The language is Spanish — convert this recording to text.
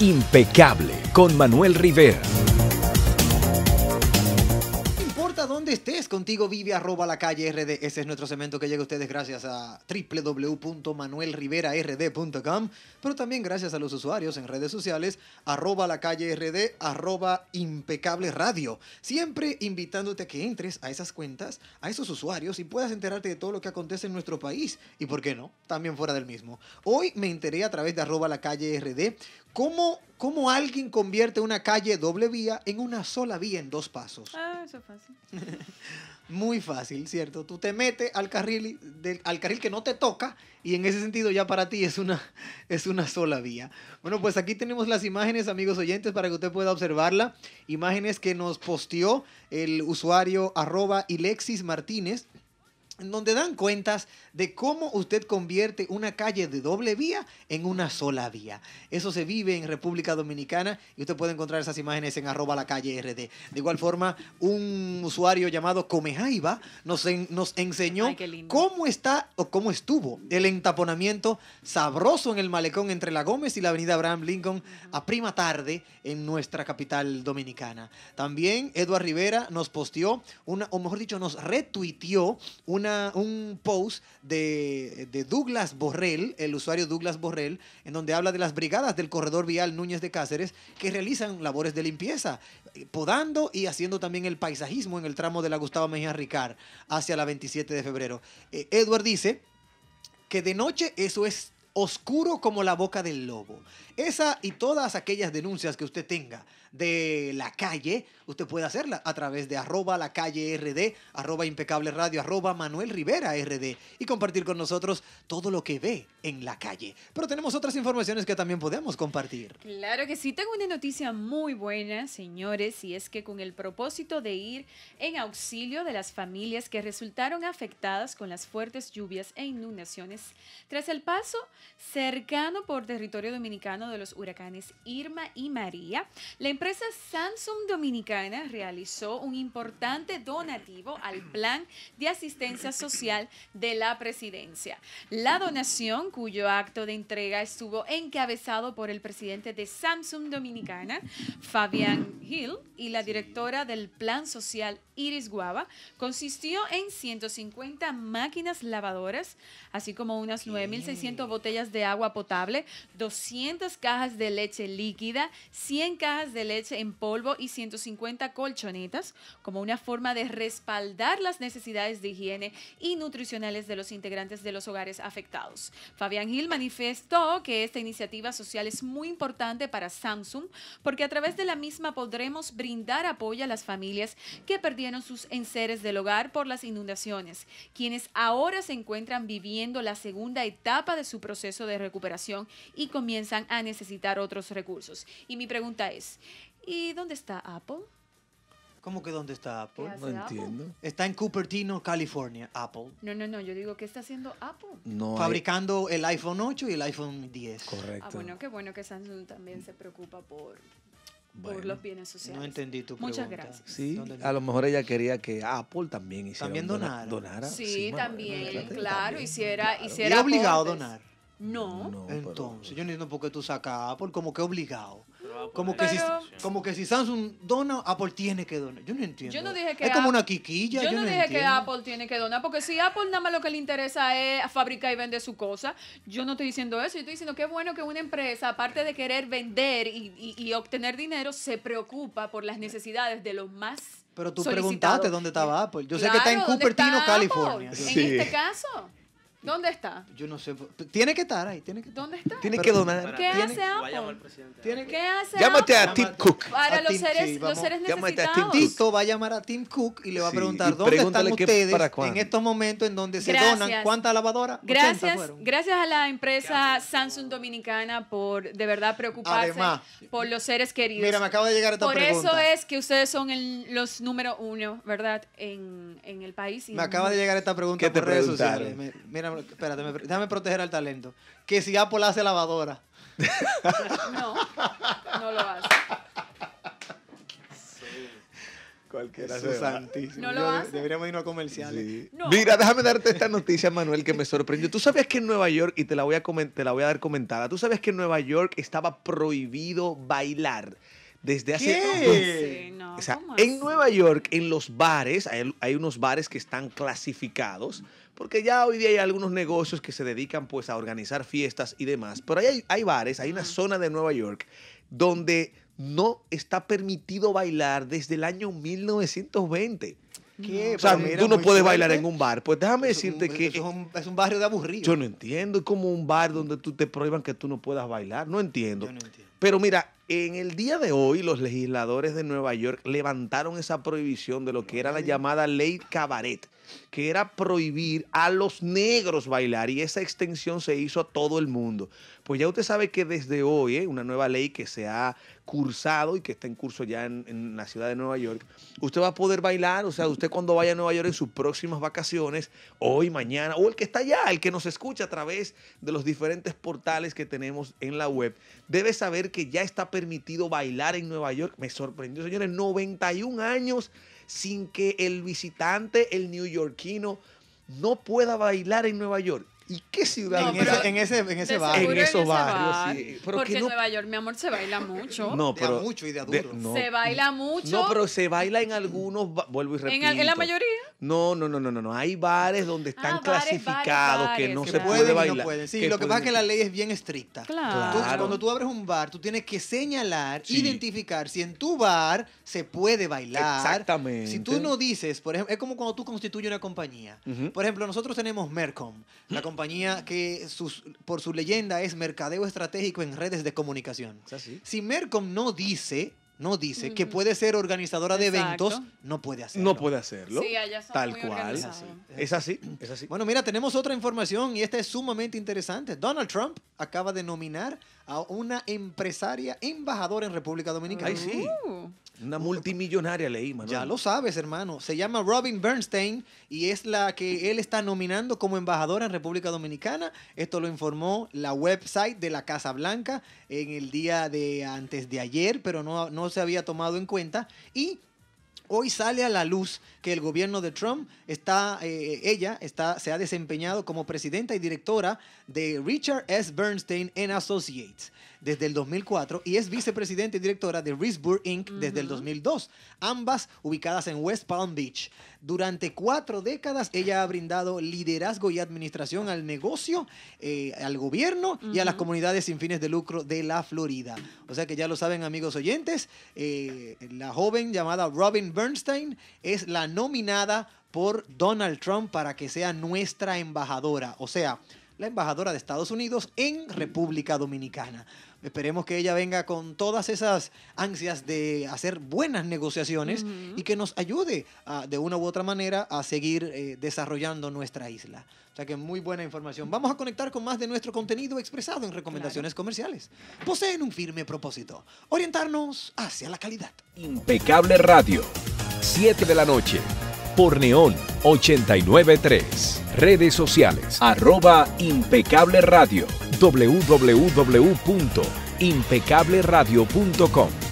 Impecable con Manuel Rivera. No importa dónde estés, contigo vive arroba la calle RD. Ese es nuestro cemento que llega a ustedes gracias a www.manuelriverard.com, pero también gracias a los usuarios en redes sociales, arroba la calle RD, arroba impecable radio. Siempre invitándote a que entres a esas cuentas, a esos usuarios y puedas enterarte de todo lo que acontece en nuestro país y, ¿por qué no?, también fuera del mismo. Hoy me enteré a través de arroba la calle RD ¿Cómo, alguien convierte una calle doble vía en una sola vía en dos pasos? Ah, eso es fácil. Muy fácil, ¿cierto? Tú te metes al carril, del carril que no te toca y en ese sentido ya para ti es una, es una sola vía. Bueno, pues aquí tenemos las imágenes, amigos oyentes, para que usted pueda observarla. Imágenes que nos posteó el usuario arroba Ilexis Martínez donde dan cuentas de cómo usted convierte una calle de doble vía en una sola vía. Eso se vive en República Dominicana y usted puede encontrar esas imágenes en arroba la calle RD. De igual forma, un usuario llamado Comejaiba nos, nos enseñó cómo está o cómo estuvo el entaponamiento sabroso en el malecón entre la Gómez y la avenida Abraham Lincoln a prima tarde en nuestra capital dominicana. También Eduard Rivera nos posteó, una, o mejor dicho, nos retuiteó una un post de, Douglas Borrell, el usuario Douglas Borrell, en donde habla de las brigadas del corredor vial Núñez de Cáceres que realizan labores de limpieza, podando y haciendo también el paisajismo en el tramo de la Gustavo Mejía Ricard hacia la 27 de febrero. Eh, Edward dice que de noche eso es oscuro como la boca del lobo. Esa y todas aquellas denuncias que usted tenga de la calle, usted puede hacerla a través de arroba la calle RD, arroba impecable radio, arroba Manuel Rivera RD y compartir con nosotros todo lo que ve en la calle. Pero tenemos otras informaciones que también podemos compartir. Claro que sí, tengo una noticia muy buena, señores, y es que con el propósito de ir en auxilio de las familias que resultaron afectadas con las fuertes lluvias e inundaciones, tras el paso cercano por territorio dominicano de los huracanes Irma y María, la empresa Samsung Dominicana realizó un importante donativo al plan de asistencia social de la presidencia. La donación, cuyo acto de entrega estuvo encabezado por el presidente de Samsung Dominicana, Fabián Hill, y la directora del plan social Iris Guava, consistió en 150 máquinas lavadoras, así como unas 9.600 botellas de agua potable, 200 cajas de leche líquida, 100 cajas de leche en polvo y 150 colchonetas como una forma de respaldar las necesidades de higiene y nutricionales de los integrantes de los hogares afectados. Fabián Gil manifestó que esta iniciativa social es muy importante para Samsung porque a través de la misma podremos brindar apoyo a las familias que perdieron sus enseres del hogar por las inundaciones, quienes ahora se encuentran viviendo la segunda etapa de su proceso de recuperación y comienzan a necesitar otros recursos. Y mi pregunta es, ¿y dónde está Apple? ¿Cómo que dónde está Apple? No entiendo. Está en Cupertino, California, Apple. No, no, no, yo digo, ¿qué está haciendo Apple? No Fabricando el iPhone 8 y el iPhone 10. Correcto. Ah, bueno, qué bueno que Samsung también se preocupa por, los bienes sociales. No entendí tu pregunta. Muchas gracias. Sí, a lo mejor ella quería que Apple también hiciera. También donara. Sí, también, claro, hiciera, hiciera. obligado a donar. No. Entonces, yo no pues. entiendo por qué tú sacas Apple como que obligado. Como que, si, como Samsung dona, Apple tiene que donar. Yo no entiendo. es como una quiquilla. Yo, no, dije que Apple tiene que donar, porque si Apple nada más lo que le interesa es fabricar y vender su cosa, yo no estoy diciendo eso. Yo estoy diciendo que es bueno que una empresa, aparte de querer vender y, obtener dinero, se preocupa por las necesidades de los más pero tú preguntaste dónde estaba Apple. Yo sé que está en Cupertino, California. En este caso. ¿Dónde está? Yo no sé. Tiene que estar ahí, tiene que ¿Dónde está? Tiene que donar. ¿Qué hace Apple? ¿Qué hace Llámate a Tim Cook. Para los seres, los seres necesitados. Tito va a llamar a Tim Cook y le va a preguntar dónde están ustedes en estos momentos en donde se donan cuántas lavadoras. Gracias, gracias a la empresa Samsung Dominicana por de verdad preocuparse por los seres queridos. Mira, me acaba de llegar esta pregunta. Por eso es que ustedes son los número uno, ¿verdad? En, el país. me acaba de llegar esta pregunta por redes sociales. Mira, espérate, déjame proteger al talento. Que si Apple hace lavadora. No, no lo hace. Cualquiera santísimo. No lo hace. Deberíamos irnos a comerciales. Mira, déjame darte esta noticia, Manuel, que me sorprendió. Tú sabías que en Nueva York, y te la voy a, te la voy a dar comentada, tú sabías que en Nueva York estaba prohibido bailar desde hace. ¿Qué? Sí, no, o sea, en Nueva York, en los bares, hay, unos bares que están clasificados porque ya hoy día hay algunos negocios que se dedican pues a organizar fiestas y demás, pero hay, hay bares, hay una zona de Nueva York donde no está permitido bailar desde el año 1920. ¿Qué? O sea, tú no puedes bailar en un bar. Pues déjame decirte que... es, un, barrio de aburrido. Yo no entiendo Es como un bar donde tú te prohíban que tú no puedas bailar. No entiendo. no entiendo. Pero mira, en el día de hoy los legisladores de Nueva York levantaron esa prohibición de lo que era la llamada ley cabaret que era prohibir a los negros bailar y esa extensión se hizo a todo el mundo. Pues ya usted sabe que desde hoy, eh, una nueva ley que se ha cursado y que está en curso ya en, en, la ciudad de Nueva York, usted va a poder bailar, o sea, usted cuando vaya a Nueva York en sus próximas vacaciones, hoy, mañana, o el que está allá, el que nos escucha a través de los diferentes portales que tenemos en la web, debe saber que ya está permitido bailar en Nueva York. Me sorprendió, señores, 91 años sin que el visitante, el neoyorquino, no pueda bailar en Nueva York. ¿Y qué ciudad? en, ese, en, en esos barrios, Porque en Nueva York, mi amor, se baila mucho. No, pero... mucho y se baila mucho. No, pero se baila en algunos... Vuelvo y repito. En, en la mayoría. No, no, no, no, no, Hay bares donde están ah, clasificados que no se puede pueden, bailar. No pueden. Sí, lo que pasa es que la ley es bien estricta. Claro. cuando tú abres un bar, tú tienes que señalar, identificar si en tu bar se puede bailar. Exactamente. Si tú no dices, por ejemplo, es como cuando tú constituyes una compañía. Por ejemplo, nosotros tenemos Mercom, la compañía que por su leyenda es mercadeo estratégico en redes de comunicación. ¿Es así? Si Mercom no dice no dice que puede ser organizadora de eventos, no puede hacerlo. No puede hacerlo. Sí, allá Tal cual. así. es así. es así. Bueno, mira, tenemos otra información y esta es sumamente interesante. Donald Trump acaba de nominar a una empresaria embajadora en República Dominicana. Ay, sí. Uh. Una multimillonaria leí, Manuel. Ya lo sabes, hermano. Se llama Robin Bernstein y es la que él está nominando como embajadora en República Dominicana. Esto lo informó la website de la Casa Blanca en el día de antes de ayer, pero no, no se había tomado en cuenta. Y Hoy sale a la luz que el gobierno de Trump está, eh, ella está, se ha desempeñado como presidenta y directora de Richard S. Bernstein and Associates desde el 2004 y es vicepresidente y directora de Reesburg Inc. desde el 2002, ambas ubicadas en West Palm Beach. Durante cuatro décadas ella ha brindado liderazgo y administración al negocio, eh, al gobierno y a las comunidades sin fines de lucro de la Florida. O sea que ya lo saben amigos oyentes, eh, la joven llamada Robin Bernstein es la nominada por Donald Trump para que sea nuestra embajadora. O sea, la embajadora de Estados Unidos en República Dominicana. Esperemos que ella venga con todas esas ansias de hacer buenas negociaciones y que nos ayude a, de una u otra manera a seguir eh, desarrollando nuestra isla. O sea que muy buena información. Vamos a conectar con más de nuestro contenido expresado en recomendaciones comerciales. Poseen un firme propósito, orientarnos hacia la calidad. Impecable Radio, 7 de la noche por Neón 893. Redes sociales, arroba impecable radio, www.impecableradio.com.